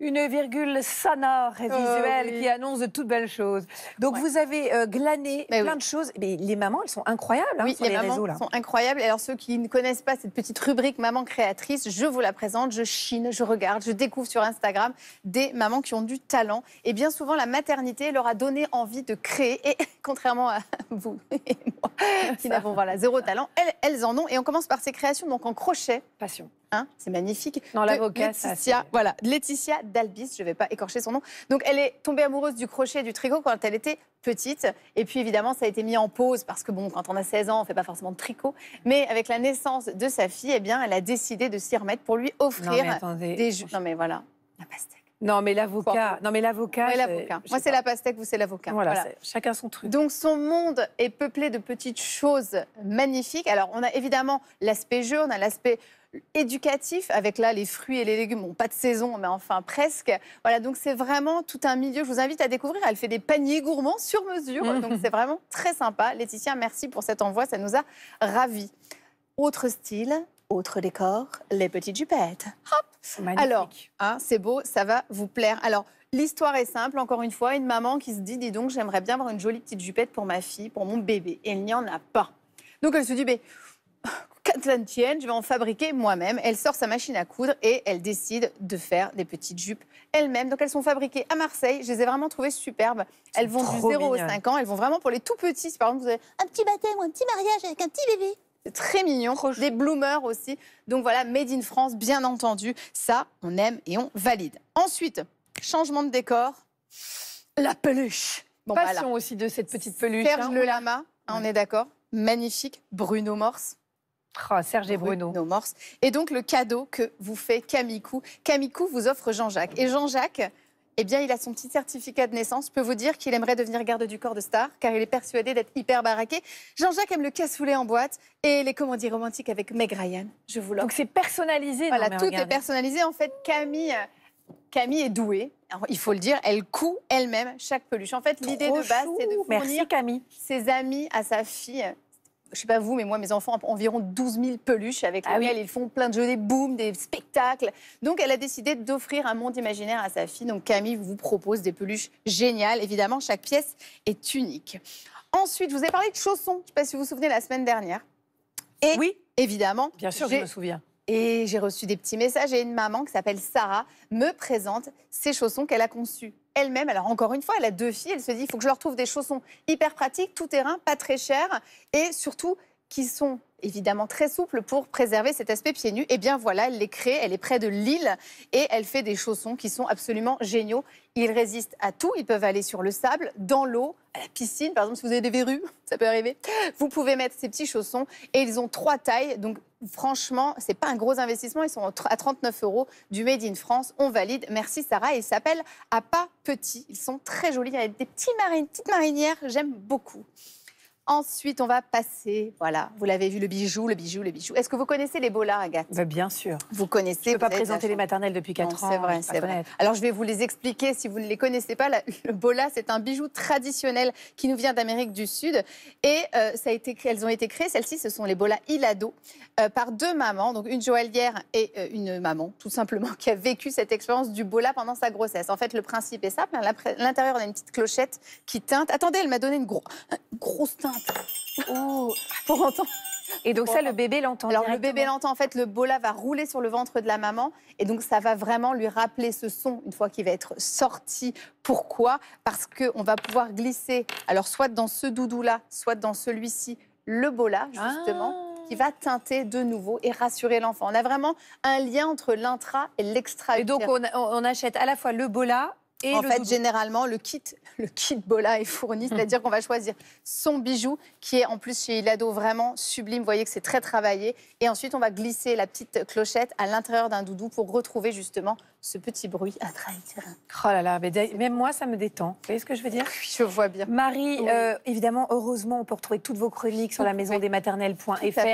Une virgule sonore et visuelle ah qui annonce de toutes belles choses. Donc vous avez euh, glané plein de choses. Mais les mamans, elles sont incroyables hein, oui, sur les, mamans sont incroyables. Alors ceux qui ne connaissent pas cette petite rubrique Maman créatrice, je vous la présente, je chine, je regarde, je découvre sur Instagram des mamans qui ont du talent. Et bien souvent, la maternité leur a donné envie de créer. Et contrairement à vous et moi, qui n'avons voilà, zéro talent, elles, elles en ont. Et on commence par ces créations donc en crochet. Passion. Hein, c'est magnifique. Dans l'avocat, Laetitia, voilà, Dalbis, je ne vais pas écorcher son nom. Donc elle est tombée amoureuse du crochet et du tricot quand elle était petite. Et puis évidemment, ça a été mis en pause parce que bon, quand on a 16 ans, on ne fait pas forcément de tricot. Mais avec la naissance de sa fille, eh bien, elle a décidé de s'y remettre pour lui offrir des jeux. Non mais voilà, la pastèque. Non, mais l'avocat. Non, mais l'avocat. Moi, c'est la pastèque, vous, c'est l'avocat. Voilà, chacun son truc. Donc, son monde est peuplé de petites choses magnifiques. Alors, on a évidemment l'aspect jeu, on a l'aspect éducatif avec là les fruits et les légumes. Bon, pas de saison, mais enfin presque. Voilà, donc c'est vraiment tout un milieu. Je vous invite à découvrir. Elle fait des paniers gourmands sur mesure. Donc c'est vraiment très sympa. Laetitia, merci pour cet envoi. Ça nous a ravis. Autre style, autre décor, les petites jupettes. Hop alors, hein, c'est beau, ça va vous plaire. Alors, l'histoire est simple, encore une fois, une maman qui se dit, dis donc, j'aimerais bien avoir une jolie petite jupette pour ma fille, pour mon bébé. Et il n'y en a pas. Donc elle se dit, mais tienne, je vais en fabriquer moi-même. Elle sort sa machine à coudre et elle décide de faire des petites jupes elle-même. Donc elles sont fabriquées à Marseille. Je les ai vraiment trouvées superbes. Elles vont du 0 au 5 ans. Elles vont vraiment pour les tout petits. Si par exemple vous avez un petit baptême ou un petit mariage avec un petit bébé, très mignon. Des bloomers aussi. Donc voilà, Made in France, bien entendu. Ça, on aime et on valide. Ensuite, changement de décor. La peluche. Passion aussi de cette petite peluche. Hein. Serge Le Lama, hein, on est d'accord. Magnifique. Bruno Morse. Ah, Serge et Bruno. Morse. Et donc le cadeau que vous fait Camicou. Camicou vous offre Jean-Jacques. Et Jean-Jacques, eh bien, il a son petit certificat de naissance. Peut vous dire qu'il aimerait devenir garde du corps de star, car il est persuadé d'être hyper baraqué. Jean-Jacques aime le cassoulet en boîte et les comédies romantiques avec Meg Ryan. Je vous l'offre. Donc c'est personnalisé. Voilà, tout est personnalisé. En fait, Camille, Camille est douée. il faut le dire, elle coud elle-même chaque peluche. En fait, l'idée de base, c'est de fournir Camille. ses amis à sa fille je ne sais pas vous, mais moi, mes enfants environ 12 000 peluches avec ah lesquelles ils font plein de jeux, des booms, des spectacles. Donc, elle a décidé d'offrir un monde imaginaire à sa fille. Donc, Camille vous propose des peluches géniales. Évidemment, chaque pièce est unique. Ensuite, je vous ai parlé de chaussons. Je ne sais pas si vous vous souvenez la semaine dernière. oui, évidemment. Bien sûr, je me souviens. Et j'ai reçu des petits messages et une maman qui s'appelle Sarah me présente ces chaussons qu'elle a conçus elle-même. Alors encore une fois, elle a deux filles, elle se dit, il faut que je leur trouve des chaussons hyper pratiques, tout terrain, pas très chers, et surtout qui sont évidemment très souples pour préserver cet aspect pieds nus. Et eh bien voilà, elle les crée, elle est près de Lille et elle fait des chaussons qui sont absolument géniaux. Ils résistent à tout, ils peuvent aller sur le sable, dans l'eau, à la piscine, par exemple si vous avez des verrues, ça peut arriver. Vous pouvez mettre ces petits chaussons et ils ont trois tailles, donc franchement, ce n'est pas un gros investissement. Ils sont à 39 euros du Made in France. On valide. Merci Sarah. ils s'appellent à pas petit. Ils sont très jolis. Il y a des petits marines, petites marinières. J'aime beaucoup. Ensuite, on va passer, voilà, vous l'avez vu, le bijou, le bijou, le bijou. Est-ce que vous connaissez les bolas, Agathe bah, Bien sûr. Vous connaissez. Je ne peux pas présenter les maternelles depuis 4 ans. C'est vrai, c'est vrai. Alors, je vais vous les expliquer si vous ne les connaissez pas. le bola, c'est un bijou traditionnel qui nous vient d'Amérique du Sud. Et euh, ça a été, elles ont été créées, celles-ci, ce sont les bolas Ilado, euh, par deux mamans, donc une joaillière et euh, une maman, tout simplement, qui a vécu cette expérience du bola pendant sa grossesse. En fait, le principe est simple. À l'intérieur, on a une petite clochette qui teinte. Attendez, elle m'a donné une gros, grosse teinte. Et donc ça, le bébé l'entend. Alors le bébé l'entend. En fait, le bola va rouler sur le ventre de la maman, et donc ça va vraiment lui rappeler ce son une fois qu'il va être sorti. Pourquoi Parce qu'on va pouvoir glisser. Alors soit dans ce doudou là, soit dans celui-ci, le bola justement. Ah. qui va teinter de nouveau et rassurer l'enfant. On a vraiment un lien entre l'intra et l'extra. Et donc on, on, achète à la fois le bola en fait, généralement, le kit, le kit Bola est fourni, hmm. c'est-à-dire qu'on va choisir son bijou, qui est en plus chez Ilado vraiment sublime. Vous voyez que c'est très travaillé. Et ensuite, on va glisser la petite clochette à l'intérieur d'un doudou pour retrouver justement ce petit bruit à Oh là là, mais même moi, ça me détend. Vous voyez ce que je veux dire Je vois bien. Marie, euh, évidemment, heureusement, on peut retrouver toutes vos chroniques sur la maison des maternelles.fr.